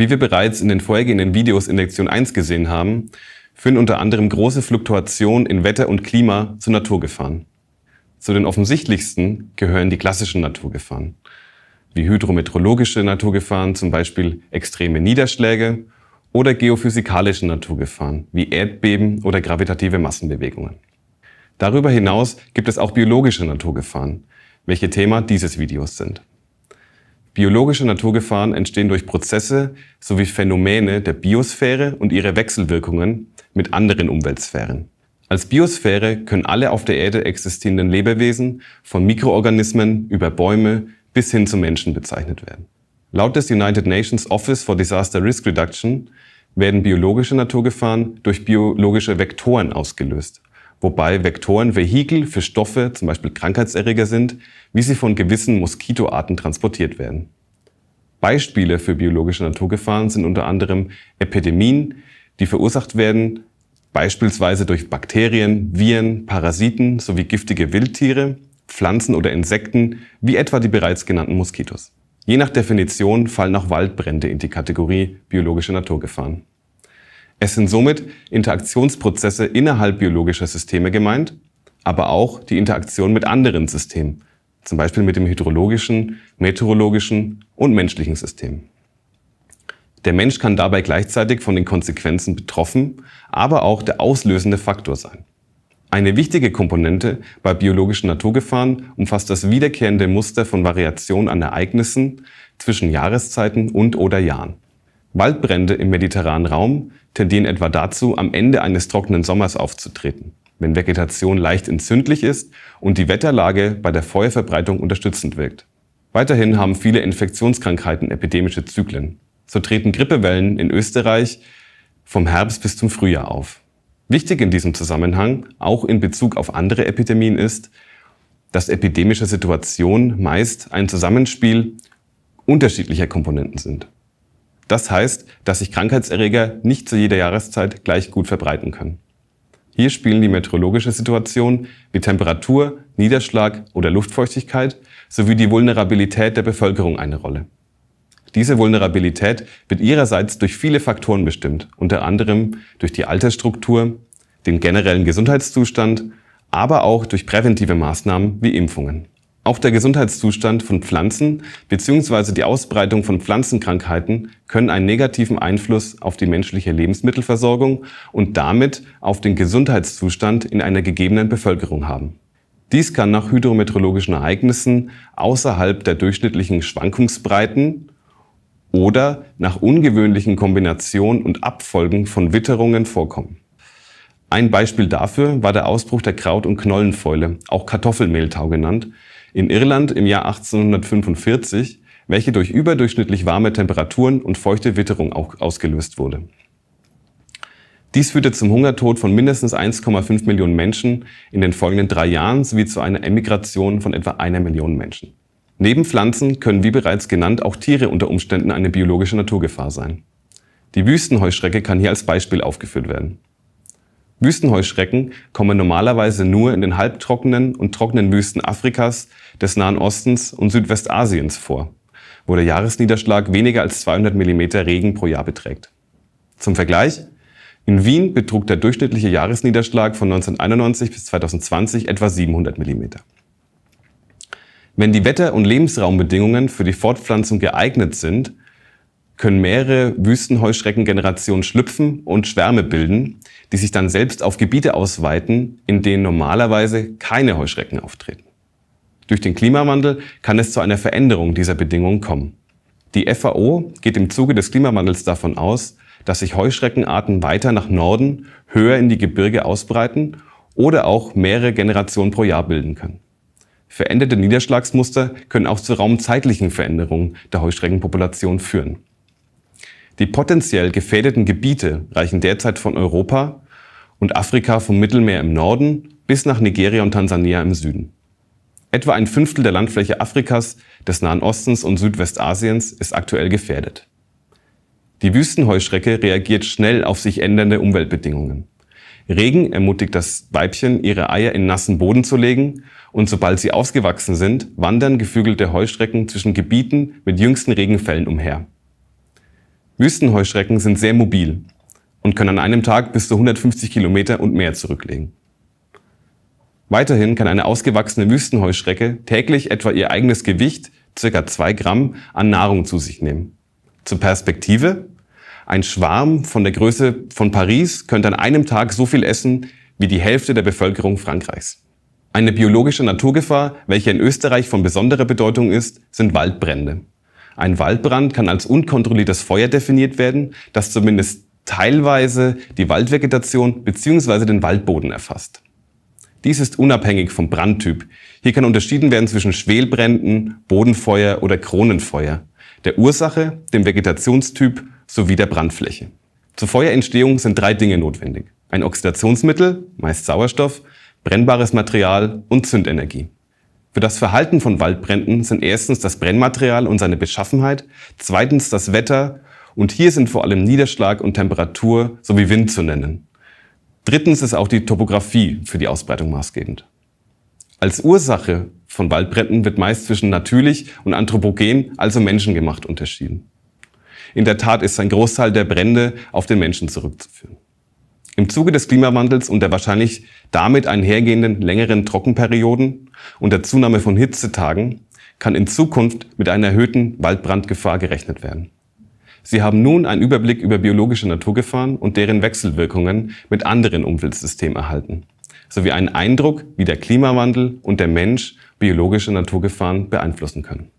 Wie wir bereits in den vorhergehenden Videos in Lektion 1 gesehen haben, führen unter anderem große Fluktuationen in Wetter und Klima zu Naturgefahren. Zu den offensichtlichsten gehören die klassischen Naturgefahren, wie hydrometeorologische Naturgefahren, zum Beispiel extreme Niederschläge, oder geophysikalische Naturgefahren, wie Erdbeben oder gravitative Massenbewegungen. Darüber hinaus gibt es auch biologische Naturgefahren, welche Thema dieses Videos sind. Biologische Naturgefahren entstehen durch Prozesse sowie Phänomene der Biosphäre und ihre Wechselwirkungen mit anderen Umweltsphären. Als Biosphäre können alle auf der Erde existierenden Lebewesen von Mikroorganismen über Bäume bis hin zu Menschen bezeichnet werden. Laut des United Nations Office for Disaster Risk Reduction werden biologische Naturgefahren durch biologische Vektoren ausgelöst, wobei Vektoren Vehikel für Stoffe, zum Beispiel Krankheitserreger sind, wie sie von gewissen Moskitoarten transportiert werden. Beispiele für biologische Naturgefahren sind unter anderem Epidemien, die verursacht werden beispielsweise durch Bakterien, Viren, Parasiten sowie giftige Wildtiere, Pflanzen oder Insekten, wie etwa die bereits genannten Moskitos. Je nach Definition fallen auch Waldbrände in die Kategorie biologische Naturgefahren. Es sind somit Interaktionsprozesse innerhalb biologischer Systeme gemeint, aber auch die Interaktion mit anderen Systemen, zum Beispiel mit dem hydrologischen, meteorologischen und menschlichen System. Der Mensch kann dabei gleichzeitig von den Konsequenzen betroffen, aber auch der auslösende Faktor sein. Eine wichtige Komponente bei biologischen Naturgefahren umfasst das wiederkehrende Muster von Variation an Ereignissen zwischen Jahreszeiten und oder Jahren. Waldbrände im mediterranen Raum tendieren etwa dazu, am Ende eines trockenen Sommers aufzutreten, wenn Vegetation leicht entzündlich ist und die Wetterlage bei der Feuerverbreitung unterstützend wirkt. Weiterhin haben viele Infektionskrankheiten epidemische Zyklen. So treten Grippewellen in Österreich vom Herbst bis zum Frühjahr auf. Wichtig in diesem Zusammenhang, auch in Bezug auf andere Epidemien, ist, dass epidemische Situationen meist ein Zusammenspiel unterschiedlicher Komponenten sind. Das heißt, dass sich Krankheitserreger nicht zu jeder Jahreszeit gleich gut verbreiten können. Hier spielen die meteorologische Situation wie Temperatur, Niederschlag oder Luftfeuchtigkeit sowie die Vulnerabilität der Bevölkerung eine Rolle. Diese Vulnerabilität wird ihrerseits durch viele Faktoren bestimmt, unter anderem durch die Altersstruktur, den generellen Gesundheitszustand, aber auch durch präventive Maßnahmen wie Impfungen. Auch der Gesundheitszustand von Pflanzen bzw. die Ausbreitung von Pflanzenkrankheiten können einen negativen Einfluss auf die menschliche Lebensmittelversorgung und damit auf den Gesundheitszustand in einer gegebenen Bevölkerung haben. Dies kann nach hydrometeorologischen Ereignissen außerhalb der durchschnittlichen Schwankungsbreiten oder nach ungewöhnlichen Kombinationen und Abfolgen von Witterungen vorkommen. Ein Beispiel dafür war der Ausbruch der Kraut- und Knollenfäule, auch Kartoffelmehltau genannt, in Irland im Jahr 1845, welche durch überdurchschnittlich warme Temperaturen und feuchte Witterung auch ausgelöst wurde. Dies führte zum Hungertod von mindestens 1,5 Millionen Menschen in den folgenden drei Jahren sowie zu einer Emigration von etwa einer Million Menschen. Neben Pflanzen können wie bereits genannt auch Tiere unter Umständen eine biologische Naturgefahr sein. Die Wüstenheuschrecke kann hier als Beispiel aufgeführt werden. Wüstenheuschrecken kommen normalerweise nur in den halbtrockenen und trockenen Wüsten Afrikas, des Nahen Ostens und Südwestasiens vor, wo der Jahresniederschlag weniger als 200 mm Regen pro Jahr beträgt. Zum Vergleich, in Wien betrug der durchschnittliche Jahresniederschlag von 1991 bis 2020 etwa 700 mm. Wenn die Wetter- und Lebensraumbedingungen für die Fortpflanzung geeignet sind, können mehrere Wüstenheuschreckengenerationen schlüpfen und Schwärme bilden, die sich dann selbst auf Gebiete ausweiten, in denen normalerweise keine Heuschrecken auftreten. Durch den Klimawandel kann es zu einer Veränderung dieser Bedingungen kommen. Die FAO geht im Zuge des Klimawandels davon aus, dass sich Heuschreckenarten weiter nach Norden, höher in die Gebirge ausbreiten oder auch mehrere Generationen pro Jahr bilden können. Veränderte Niederschlagsmuster können auch zu raumzeitlichen Veränderungen der Heuschreckenpopulation führen. Die potenziell gefährdeten Gebiete reichen derzeit von Europa und Afrika vom Mittelmeer im Norden bis nach Nigeria und Tansania im Süden. Etwa ein Fünftel der Landfläche Afrikas, des Nahen Ostens und Südwestasiens ist aktuell gefährdet. Die Wüstenheuschrecke reagiert schnell auf sich ändernde Umweltbedingungen. Regen ermutigt das Weibchen, ihre Eier in nassen Boden zu legen und sobald sie ausgewachsen sind, wandern geflügelte Heuschrecken zwischen Gebieten mit jüngsten Regenfällen umher. Wüstenheuschrecken sind sehr mobil und können an einem Tag bis zu 150 Kilometer und mehr zurücklegen. Weiterhin kann eine ausgewachsene Wüstenheuschrecke täglich etwa ihr eigenes Gewicht, circa zwei Gramm, an Nahrung zu sich nehmen. Zur Perspektive, ein Schwarm von der Größe von Paris könnte an einem Tag so viel essen wie die Hälfte der Bevölkerung Frankreichs. Eine biologische Naturgefahr, welche in Österreich von besonderer Bedeutung ist, sind Waldbrände. Ein Waldbrand kann als unkontrolliertes Feuer definiert werden, das zumindest teilweise die Waldvegetation bzw. den Waldboden erfasst. Dies ist unabhängig vom Brandtyp. Hier kann unterschieden werden zwischen Schwelbränden, Bodenfeuer oder Kronenfeuer, der Ursache, dem Vegetationstyp sowie der Brandfläche. Zur Feuerentstehung sind drei Dinge notwendig. Ein Oxidationsmittel, meist Sauerstoff, brennbares Material und Zündenergie. Für das Verhalten von Waldbränden sind erstens das Brennmaterial und seine Beschaffenheit, zweitens das Wetter und hier sind vor allem Niederschlag und Temperatur sowie Wind zu nennen. Drittens ist auch die Topografie für die Ausbreitung maßgebend. Als Ursache von Waldbränden wird meist zwischen natürlich und anthropogen, also menschengemacht, unterschieden. In der Tat ist ein Großteil der Brände auf den Menschen zurückzuführen. Im Zuge des Klimawandels und der wahrscheinlich damit einhergehenden längeren Trockenperioden und der Zunahme von Hitzetagen kann in Zukunft mit einer erhöhten Waldbrandgefahr gerechnet werden. Sie haben nun einen Überblick über biologische Naturgefahren und deren Wechselwirkungen mit anderen Umweltsystemen erhalten, sowie einen Eindruck, wie der Klimawandel und der Mensch biologische Naturgefahren beeinflussen können.